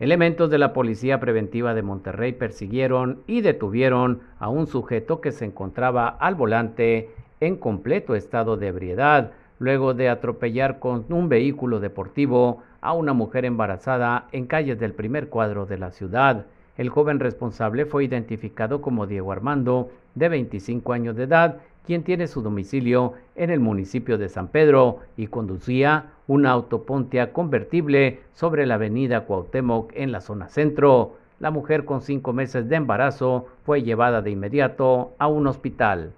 Elementos de la Policía Preventiva de Monterrey persiguieron y detuvieron a un sujeto que se encontraba al volante en completo estado de ebriedad, luego de atropellar con un vehículo deportivo a una mujer embarazada en calles del primer cuadro de la ciudad. El joven responsable fue identificado como Diego Armando, de 25 años de edad, quien tiene su domicilio en el municipio de San Pedro y conducía un auto convertible sobre la avenida Cuauhtémoc en la zona centro. La mujer con cinco meses de embarazo fue llevada de inmediato a un hospital.